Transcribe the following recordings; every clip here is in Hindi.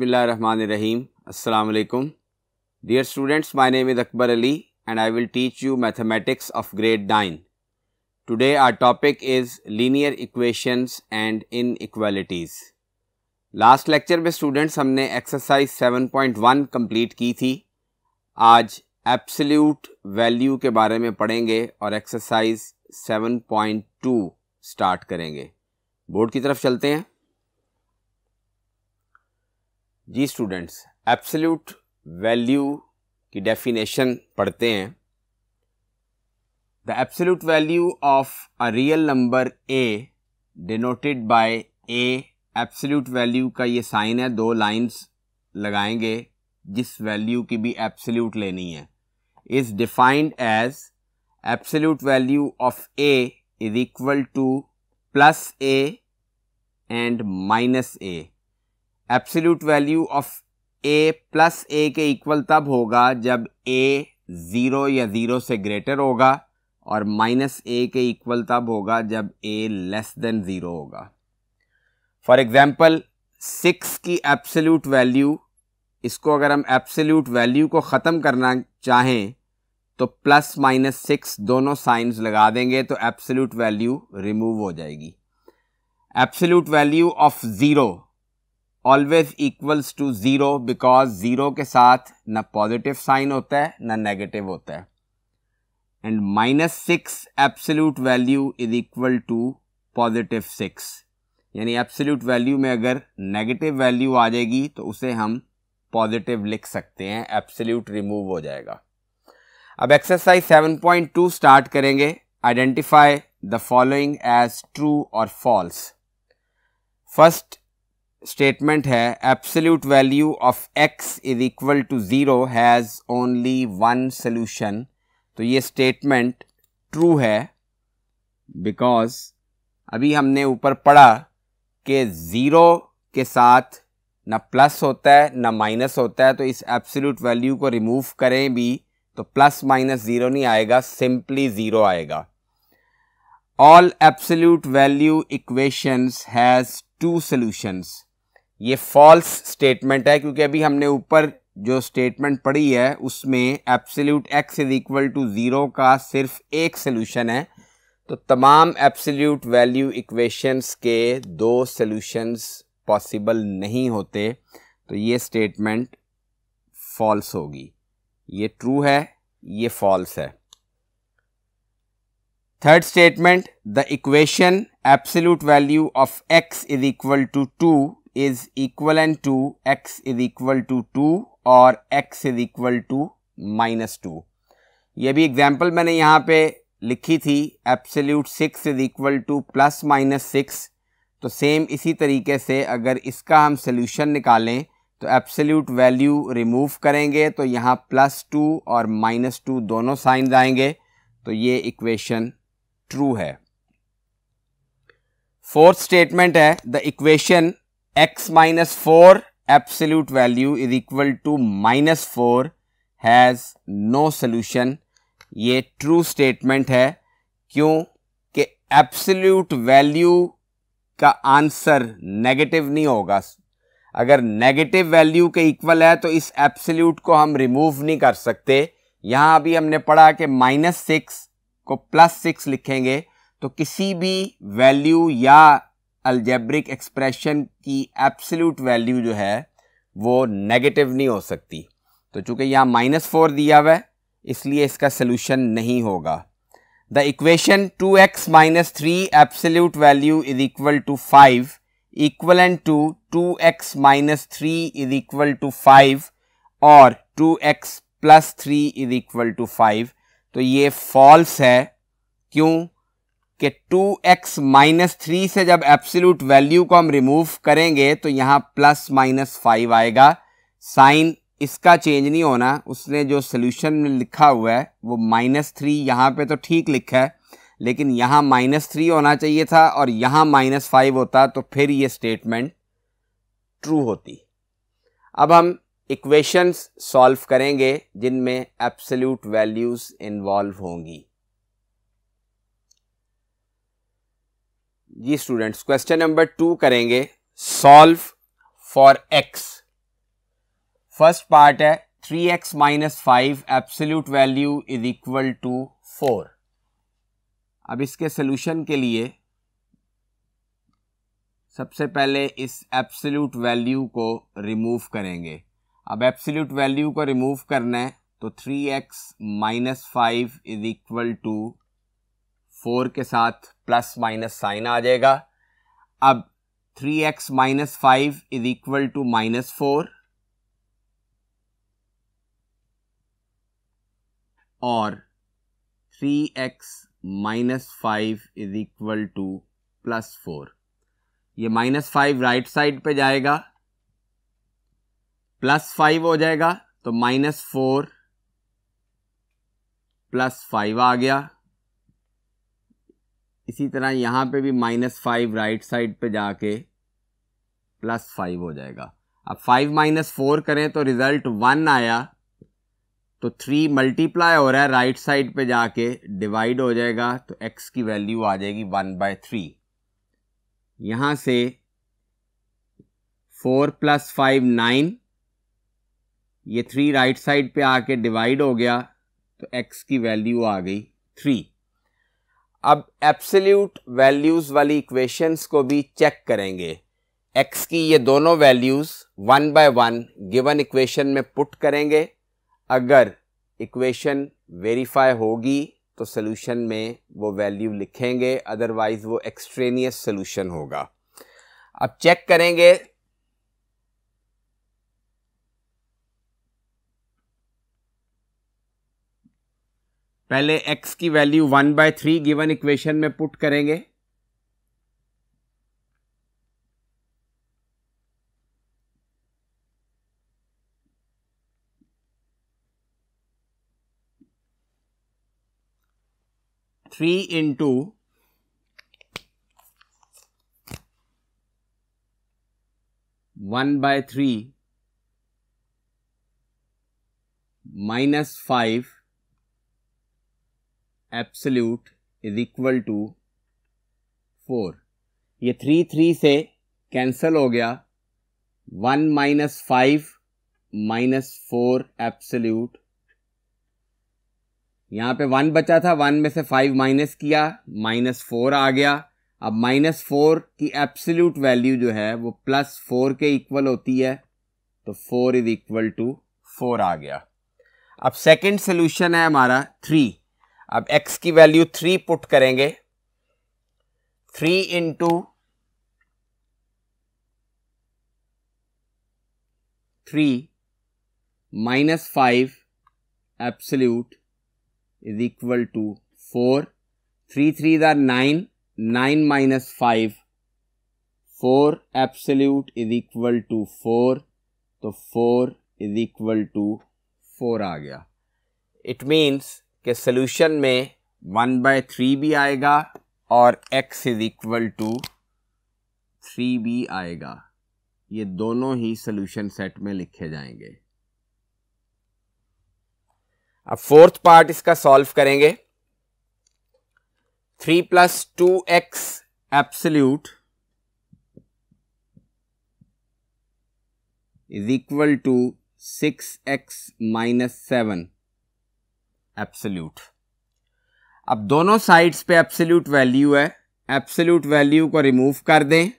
बसमिल्लर रहीम अलकुम dear students my name is Akbar Ali and I will teach you mathematics of grade nine today our topic is linear equations and inequalities last lecture में स्टूडेंट्स हमने एक्सरसाइज 7.1 पॉइंट कम्प्लीट की थी आज एप्सल्यूट वैल्यू के बारे में पढ़ेंगे और एक्सरसाइज सेवन स्टार्ट करेंगे बोर्ड की तरफ चलते हैं जी स्टूडेंट्स एब्सोल्यूट वैल्यू की डेफिनेशन पढ़ते हैं the absolute value of a real number A denoted by A absolute value का ये साइन है दो लाइंस लगाएंगे जिस वैल्यू की भी एब्सोल्यूट लेनी है is defined as absolute value of a is equal to plus a and minus a absolute value of a plus a के इक्वल तब होगा जब ए ज़ीरो या ज़ीरो से ग्रेटर होगा और माइनस ए के इक्वल तब होगा जब ए लेस देन ज़ीरो होगा फॉर एग्ज़ाम्पल सिक्स की एब्सोल्यूट वैल्यू इसको अगर हम एब्सोल्यूट वैल्यू को ख़त्म करना चाहें तो प्लस माइनस सिक्स दोनों साइंस लगा देंगे तो एब्सोल्यूट वैल्यू रिमूव हो जाएगी absolute value of zero always equals to zero because zero के साथ ना पॉजिटिव साइन होता है ना नेगेटिव होता है and minus six absolute value is equal to positive six यानी एब्सोल्यूट वैल्यू में अगर नेगेटिव वैल्यू आ जाएगी तो उसे हम पॉजिटिव लिख सकते हैं एब्सोल्यूट रिमूव हो जाएगा अब एक्सरसाइज 7.2 स्टार्ट करेंगे identify the following as true और फॉल्स फर्स्ट स्टेटमेंट है absolute value of x is equal to zero has only one solution तो ये स्टेटमेंट ट्रू है बिकॉज अभी हमने ऊपर पढ़ा कि ज़ीरो के साथ ना प्लस होता है ना माइनस होता है तो इस एब्सोल्यूट वैल्यू को रिमूव करें भी तो प्लस माइनस ज़ीरो नहीं आएगा सिंपली ज़ीरो आएगा all absolute value equations has two solutions ये फॉल्स स्टेटमेंट है क्योंकि अभी हमने ऊपर जो स्टेटमेंट पढ़ी है उसमें absolute x is equal to zero का सिर्फ एक सोल्यूशन है तो तमाम एप्सल्यूट वैल्यू इक्वेशंस के दो सोल्यूशंस पॉसिबल नहीं होते तो ये स्टेटमेंट फॉल्स होगी ये ट्रू है ये फॉल्स है third statement the equation absolute value of x is equal to two is equal and two x is equal to two और x is equal to minus two ये भी एग्जाम्पल मैंने यहाँ पे लिखी थी absolute six is equal to plus minus six तो सेम इसी तरीके से अगर इसका हम सोल्यूशन निकालें तो एप्सल्यूट वैल्यू रिमूव करेंगे तो यहाँ प्लस टू और माइनस टू दोनों साइन आएंगे तो ये इक्वेशन ट्रू है फोर्थ स्टेटमेंट है the equation x minus 4 absolute value is equal to minus 4 has no solution. ये true statement है क्यों कि absolute value का आंसर नेगेटिव नहीं होगा अगर नेगेटिव वैल्यू के इक्वल है तो इस एब्सोल्यूट को हम रिमूव नहीं कर सकते यहाँ अभी हमने पढ़ा कि माइनस सिक्स को प्लस सिक्स लिखेंगे तो किसी भी वैल्यू या अलजेब्रिक एक्सप्रेशन की एब्सोल्यूट वैल्यू जो है वो नेगेटिव नहीं हो सकती तो चूंकि यहाँ माइनस फोर दिया हुआ है इसलिए इसका सोल्यूशन नहीं होगा the equation two x minus three absolute value is equal to five equal and to two x minus three is equal to five और two x plus three is equal to five तो ये फॉल्स है क्यों कि 2x माइनस थ्री से जब एब्सोल्यूट वैल्यू को हम रिमूव करेंगे तो यहाँ प्लस माइनस फाइव आएगा साइन इसका चेंज नहीं होना उसने जो सोल्यूशन में लिखा हुआ है वो माइनस थ्री यहाँ पर तो ठीक लिखा है लेकिन यहाँ माइनस थ्री होना चाहिए था और यहाँ माइनस फाइव होता तो फिर ये स्टेटमेंट ट्रू होती अब हम इक्वेशंस सॉल्व करेंगे जिनमें एप्सल्यूट वैल्यूज़ इन्वॉल्व होंगी जी स्टूडेंट्स क्वेश्चन नंबर टू करेंगे solve for x first part है three x minus five absolute value is equal to four अब इसके सोल्यूशन के लिए सबसे पहले इस एब्सोल्यूट वैल्यू को रिमूव करेंगे अब एब्सोल्यूट वैल्यू को रिमूव करना है तो three x minus five is equal to four के साथ प्लस माइनस साइन आ जाएगा अब three x minus five is equal to minus four और three x minus five is equal to plus four ये माइनस फाइव राइट साइड पे जाएगा प्लस फाइव हो जाएगा तो माइनस फोर प्लस फाइव आ गया इसी तरह यहाँ पे भी माइनस फाइव राइट साइड पे जाके प्लस फाइव हो जाएगा अब फाइव माइनस फोर करें तो रिज़ल्ट वन आया तो थ्री मल्टीप्लाई हो रहा है राइट साइड पे जाके डिवाइड हो जाएगा तो एक्स की वैल्यू आ जाएगी वन बाय थ्री यहाँ से फोर प्लस फाइव नाइन ये थ्री राइट साइड पे आके डिवाइड हो गया तो एक्स की वैल्यू आ गई थ्री अब एप्सल्यूट वैल्यूज़ वाली इक्वेशंस को भी चेक करेंगे एक्स की ये दोनों values one by one given equation में पुट करेंगे अगर इक्वेशन वेरीफाई होगी तो सोल्यूशन में वो वैल्यू लिखेंगे अदरवाइज़ वो एक्सट्रेनियस सोल्यूशन होगा अब चेक करेंगे पहले x की value one by three given equation में पुट करेंगे three into one by three minus five absolute is equal to four ये थ्री थ्री से कैंसल हो गया one minus five minus four absolute यहाँ पे वन बचा था वन में से फाइव माइनस किया माइनस फोर आ गया अब माइनस फोर की एप्सल्यूट वैल्यू जो है वो प्लस फोर के इक्वल होती है तो four is equal to four आ गया अब सेकंड सोल्यूशन है हमारा थ्री अब x की वैल्यू थ्री पुट करेंगे three into three minus five absolute is equal to four three three are nine nine minus five four absolute is equal to four तो four is equal to four आ गया इट मीन्स कि सोल्यूशन में वन बाय थ्री भी आएगा और x is equal to three भी आएगा ये दोनों ही सोल्यूशन सेट में लिखे जाएंगे अब फोर्थ पार्ट इसका सॉल्व करेंगे three plus two x absolute is equal to six x minus seven absolute अब दोनों साइड्स पे एप्सल्यूट वैल्यू है एप्सल्यूट वैल्यू को रिमूव कर दें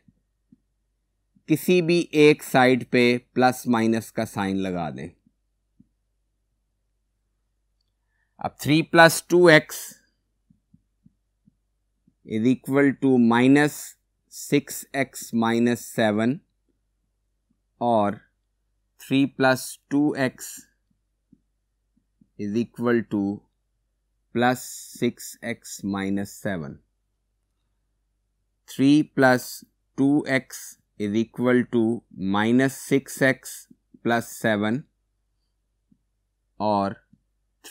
किसी भी एक साइड पे प्लस माइनस का साइन लगा दें अब three plus two x is equal to minus six x minus seven और three plus two x is equal to plus 6 x minus 7. 3 plus 2 x is equal to minus 6 x plus 7 और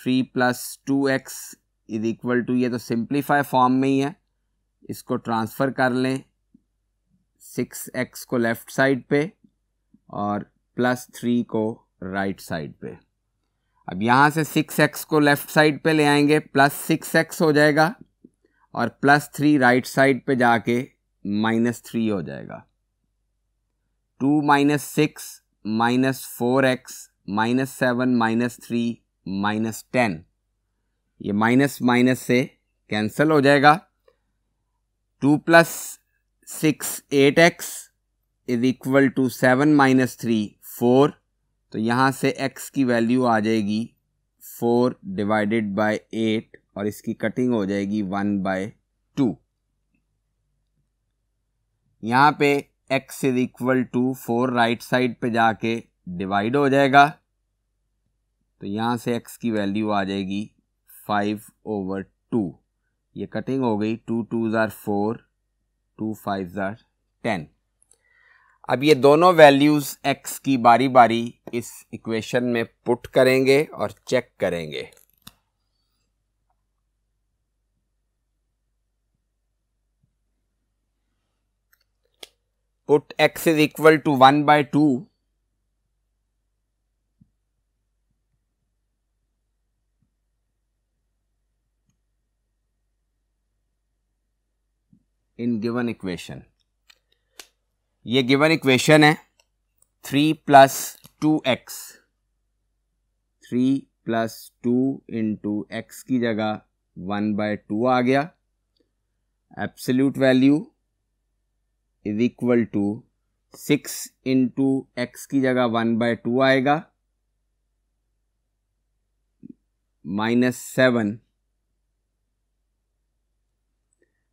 3 plus two x is equal to ये तो सिंप्लीफाई फॉर्म में ही है इसको ट्रांसफ़र कर लें सिक्स एक्स को लेफ़्ट साइड पे और प्लस थ्री को राइट right साइड पे अब यहाँ से सिक्स एक्स को लेफ़्ट साइड पे ले आएंगे प्लस सिक्स एक्स हो जाएगा और प्लस थ्री राइट साइड पे जाके माइनस थ्री हो जाएगा two minus six minus four x minus seven minus three minus ten ये माइनस माइनस से कैंसिल हो जाएगा two plus six eight x is equal to seven minus three four तो यहाँ से x की वैल्यू आ जाएगी फोर डिवाइडेड बाय एट और इसकी कटिंग हो जाएगी वन बाय टू यहाँ पे x is equal to four right side पे जाके डिवाइड हो जाएगा तो यहाँ से x की वैल्यू आ जाएगी फाइव ओवर टू ये कटिंग हो गई two two are four two five are ten अब ये दोनों वैल्यूज़ x की बारी बारी इस इक्वेशन में पुट करेंगे और चेक करेंगे put x is equal to one by two in given equation ये गिवन इक्वेशन है three plus two x three plus two into x की जगह वन बाय टू आ गया absolute value is equal to six into x की जगह वन बाय टू आएगा माइनस सेवन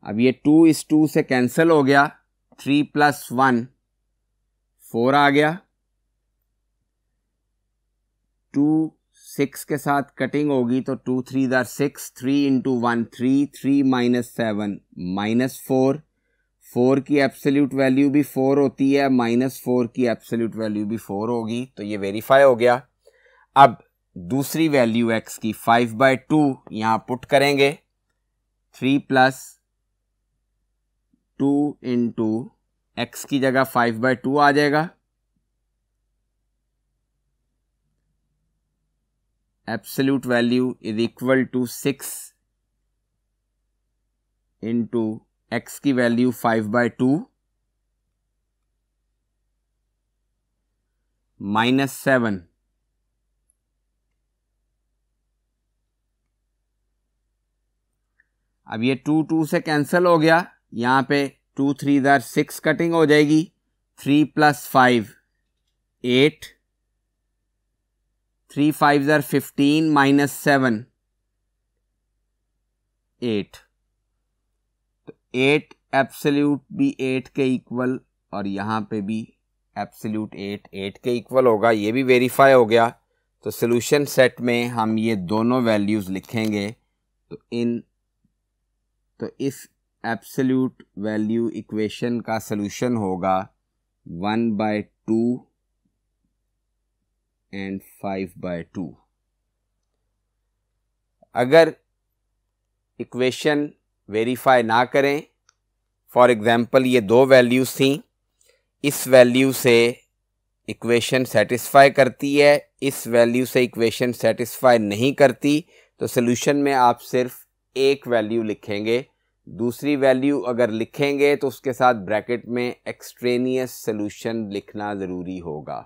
अब ये टू इस टू से कैंसिल हो गया थ्री प्लस वन फोर आ गया टू सिक्स के साथ कटिंग होगी तो two three are six three into one three three minus seven minus four four की एब्सोल्यूट वैल्यू भी फोर होती है माइनस फोर की एब्सोल्यूट वैल्यू भी फोर होगी तो ये वेरीफाई हो गया अब दूसरी वैल्यू एक्स की फाइव बाय टू यहाँ पुट करेंगे three plus two into x की जगह फाइव बाय टू आ जाएगा absolute value is equal to six into x की value five by two minus seven अब ये टू टू से कैंसिल हो गया यहाँ पे two three are six cutting हो जाएगी three plus five eight three five are fifteen minus seven eight तो एट एप्सल्यूट भी एट के इक्वल और यहाँ पे भी एप्सल्यूट एट एट के इक्वल होगा ये भी वेरीफाई हो गया तो सोल्यूशन सेट में हम ये दोनों वैल्यूज़ लिखेंगे तो इन तो इस एब्सोल्यूट वैल्यू इक्वेशन का सोल्यूशन होगा one by two and five by two अगर इक्वेशन वेरीफाई ना करें फॉर एग्ज़ाम्पल ये दो वैल्यूज़ थी इस वैल्यू से इक्वेशन सेटिस्फाई करती है इस वैल्यू से इक्वेशन सेटिस्फाई नहीं करती तो सोल्यूशन में आप सिर्फ एक वैल्यू लिखेंगे दूसरी वैल्यू अगर लिखेंगे तो उसके साथ ब्रैकेट में एक्सट्रेनियस सोल्यूशन लिखना ज़रूरी होगा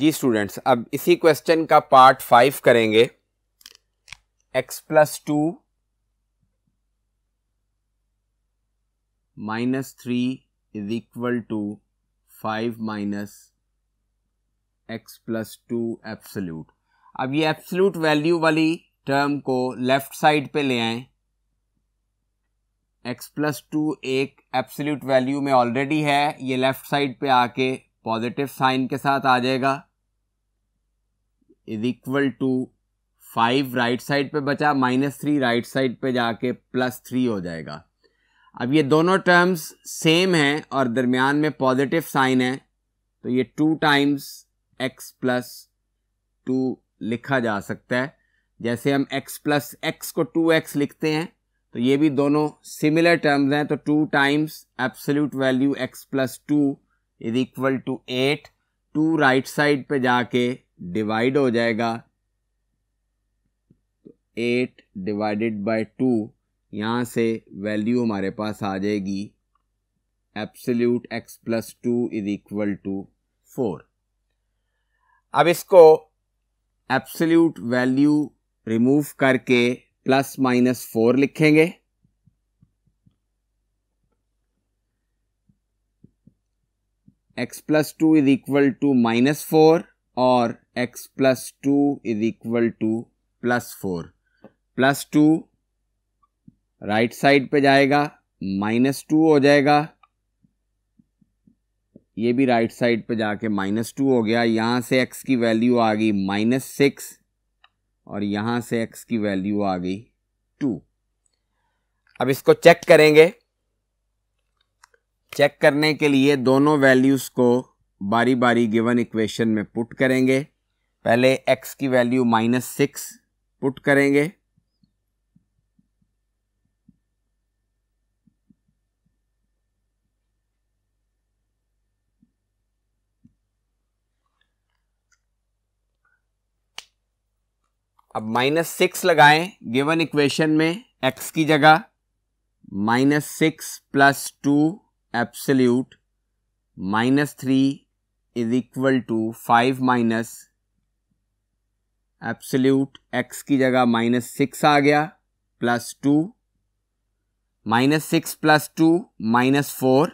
जी स्टूडेंट्स अब इसी क्वेश्चन का पार्ट फाइव करेंगे x plus two minus three is equal to five minus x plus two absolute अब ये एप्सल्यूट वैल्यू वाली टर्म को लेफ्ट साइड पे ले आए एक्स प्लस टू एक एब्सोल्यूट वैल्यू में ऑलरेडी है ये लेफ्ट साइड पे आके पॉजिटिव साइन के साथ आ जाएगा is equal to five right side पे बचा माइनस थ्री राइट साइड पे जाके प्लस थ्री हो जाएगा अब ये दोनों टर्म्स सेम हैं और दरमियान में पॉजिटिव साइन है तो ये two times x plus two लिखा जा सकता है जैसे हम x प्लस एक्स को 2x लिखते हैं तो ये भी दोनों सिमिलर टर्म्स हैं तो 2 times absolute value x plus two is equal to eight two right side पे जाके डिवाइड हो जाएगा तो एट डिवाइडेड बाय टू यहाँ से वैल्यू हमारे पास आ जाएगी absolute x plus two is equal to four अब इसको एब्सोल्यूट वैल्यू रिमूव करके प्लस माइनस फोर लिखेंगे x plus two is equal to minus four और x plus two is equal to plus four plus two right side पे जाएगा माइनस टू हो जाएगा ये भी राइट साइड पे जाके माइनस टू हो गया यहां से एक्स की वैल्यू आ गई माइनस सिक्स और यहाँ से एक्स की वैल्यू आ गई टू अब इसको चेक करेंगे चेक करने के लिए दोनों वैल्यूज़ को बारी बारी गिवन इक्वेशन में पुट करेंगे पहले एक्स की वैल्यू माइनस सिक्स पुट करेंगे अब माइनस सिक्स लगाए गिवन इक्वेशन में एक्स की जगह minus six plus two absolute minus three is equal to five minus absolute x की जगह माइनस सिक्स आ गया plus two minus six plus two minus four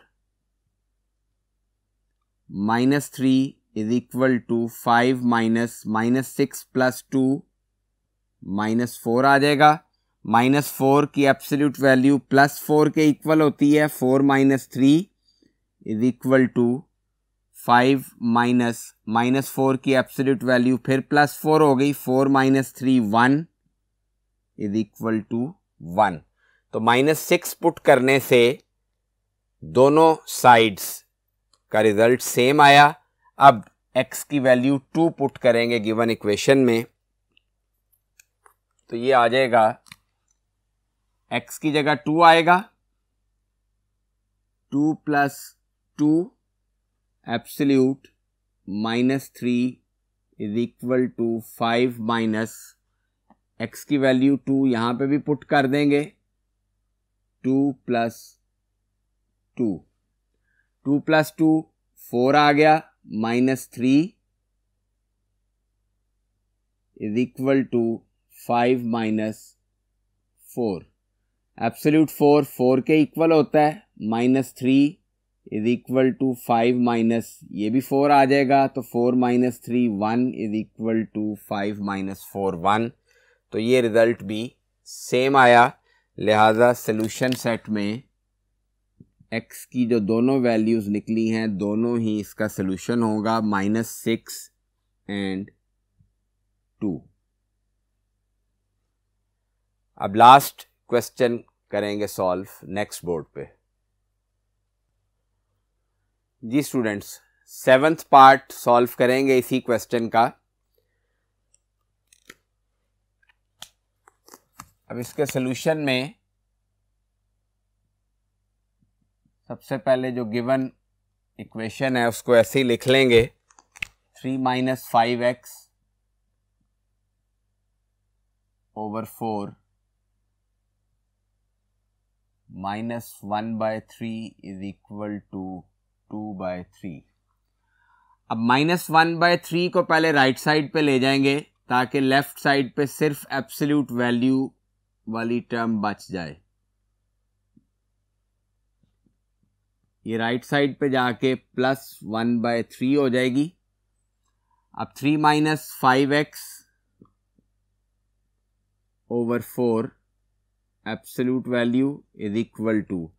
minus three is equal to five minus minus six plus two minus four आ जाएगा माइनस फोर की एब्सोल्यूट वैल्यू प्लस फोर के इक्वल होती है four minus three is equal to five minus minus four की एब्सोल्यूट वैल्यू फिर प्लस फोर हो गई four minus three one is equal to one तो माइनस सिक्स पुट करने से दोनों साइड्स का रिजल्ट सेम आया अब एक्स की वैल्यू टू पुट करेंगे गिवन इक्वेशन में तो ये आ जाएगा एक्स की जगह टू आएगा two plus two absolute minus three is equal to five minus x की वैल्यू टू यहां पे भी पुट कर देंगे two plus two two plus two four आ गया minus three is equal to five minus four absolute four four के इक्वल होता है minus three is equal to five minus ये भी फोर आ जाएगा तो four minus three one is equal to five minus four one तो ये रिज़ल्ट भी सेम आया लिहाजा सोल्यूशन सेट में एक्स की जो दोनों वैल्यूज़ निकली हैं दोनों ही इसका सोल्यूशन होगा माइनस सिक्स एंड टू अब लास्ट क्वेश्चन करेंगे सॉल्व नेक्स्ट बोर्ड पे जी स्टूडेंट्स सेवेंथ पार्ट सॉल्व करेंगे इसी क्वेश्चन का अब इसके सोल्यूशन में सबसे पहले जो गिवन इक्वेशन है उसको ऐसे ही लिख लेंगे three minus five x over four minus 1 by 3 is equal to 2 by 3. अब माइनस वन बाय थ्री को पहले राइट right साइड पे ले जाएंगे ताकि लेफ्ट साइड पे सिर्फ एब्सोल्यूट वैल्यू वाली टर्म बच जाए ये राइट right साइड पे जाके प्लस वन बाय थ्री हो जाएगी अब three minus five x over four absolute value is equal to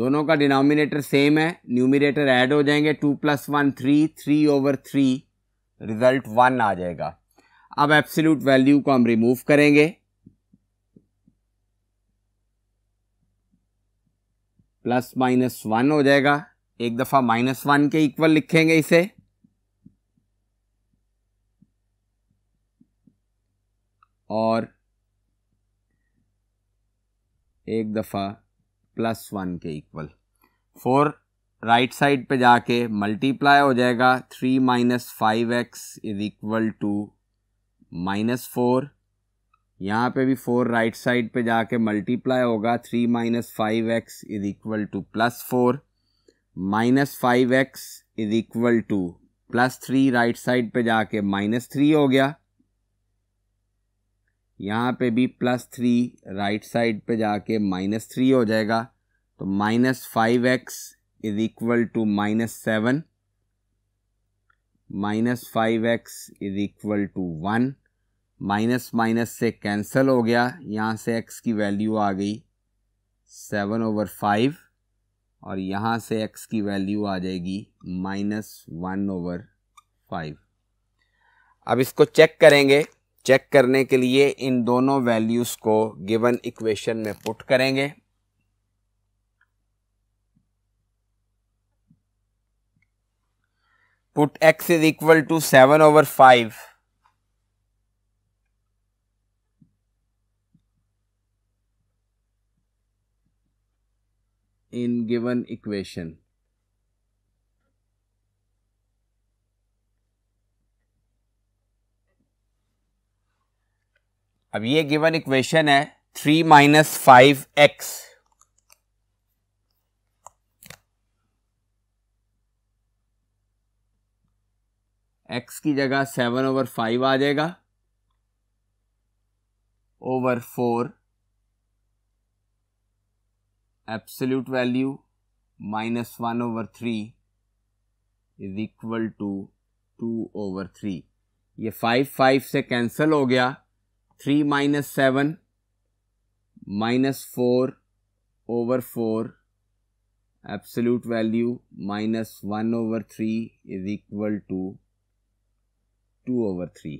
दोनों का डिनोमिनेटर सेम है न्यूमिनेटर ऐड हो जाएंगे two plus one three three over three result one आ जाएगा अब एब्सोल्यूट वैल्यू को हम रिमूव करेंगे प्लस माइनस वन हो जाएगा एक दफ़ा माइनस वन के इक्वल लिखेंगे इसे और एक दफ़ा प्लस वन के इक्वल फोर राइट साइड पे जाके मल्टीप्लाई हो जाएगा three minus five x is equal to minus four यहाँ पे भी फोर राइट साइड पे जाके मल्टीप्लाई होगा three minus five x is equal to plus four minus five x is equal to plus three right side पे जाके माइनस थ्री हो गया यहाँ पे भी प्लस थ्री राइट साइड पे जाके माइनस थ्री हो जाएगा तो minus five x is equal to minus seven minus five x is equal to one minus minus से कैंसिल हो गया यहाँ से एक्स की वैल्यू आ गई सेवन ओवर फाइव और यहाँ से एक्स की वैल्यू आ जाएगी माइनस वन ओवर फाइव अब इसको चेक करेंगे चेक करने के लिए इन दोनों वैल्यूज को गिवन इक्वेशन में पुट करेंगे put x is equal to seven over five in given equation अब ये गिवन इक्वेशन है three minus five x x की जगह सेवन ओवर फाइव आ जाएगा over four absolute value minus one over three is equal to two over three ये फाइव फाइव से कैंसिल हो गया three minus seven minus four over four absolute value minus one over three is equal to two over three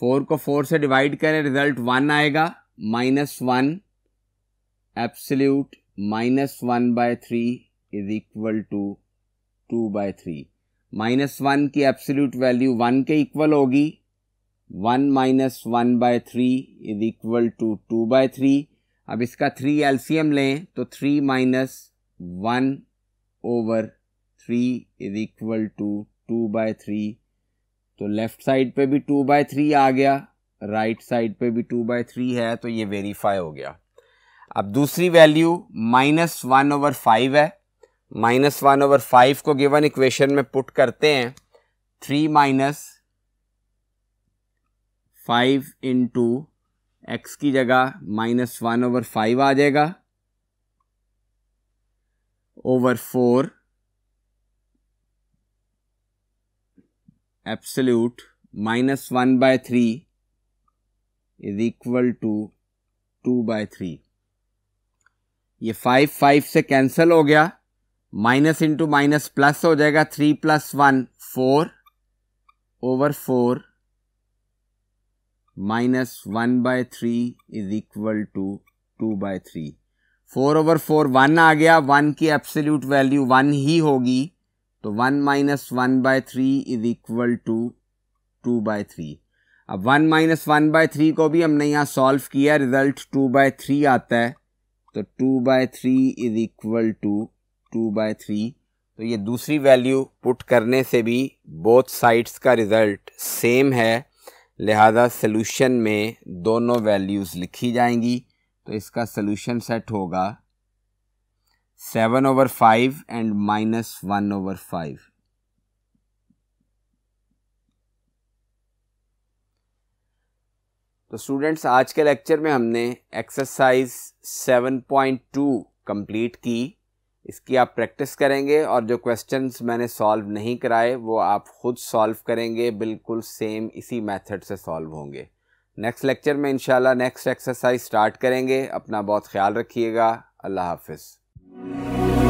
four को फोर से डिवाइड करें रिजल्ट वन आएगा minus one absolute minus one by three is equal to two by three minus one की एब्सोल्यूट वैल्यू वन के इक्वल होगी one minus one by three is equal to two by three अब इसका थ्री एलसीएम लें तो three minus one over three is equal to two by three तो लेफ़्ट साइड पे भी टू बाय थ्री आ गया राइट right साइड पे भी टू बाय थ्री है तो ये वेरीफाई हो गया अब दूसरी value minus one over five है माइनस वन ओवर फाइव को गिवन इक्वेशन में पुट करते हैं three minus five into x की जगह माइनस वन ओवर फाइव आ जाएगा over four absolute minus one by three is equal to two by three ये फाइव फाइव से कैंसिल हो गया माइनस इंटू माइनस प्लस हो जाएगा three plus one four over four minus one by three is equal to two by three four over four one आ गया वन की एब्सोल्यूट वैल्यू वन ही होगी तो one minus one by three is equal to two by three अब one minus one by three को भी हमने यहाँ सॉल्व किया रिजल्ट टू बाय थ्री आता है तो two by three is equal to two by three तो ये दूसरी वैल्यू पुट करने से भी बोथ साइड्स का रिज़ल्ट सेम है लिहाजा सोलूशन में दोनों वैल्यूज़ लिखी जाएंगी तो इसका सोलूशन सेट होगा seven over five and minus one over five तो स्टूडेंट्स आज के लेक्चर में हमने exercise seven point two complete की इसकी आप प्रैक्टिस करेंगे और जो क्वेश्चंस मैंने सॉल्व नहीं कराए वो आप खुद सॉल्व करेंगे बिल्कुल सेम इसी मेथड से सॉल्व होंगे नेक्स्ट लेक्चर में इंशाल्लाह नेक्स्ट एक्सरसाइज स्टार्ट करेंगे अपना बहुत ख्याल रखिएगा अल्लाह हाफिज़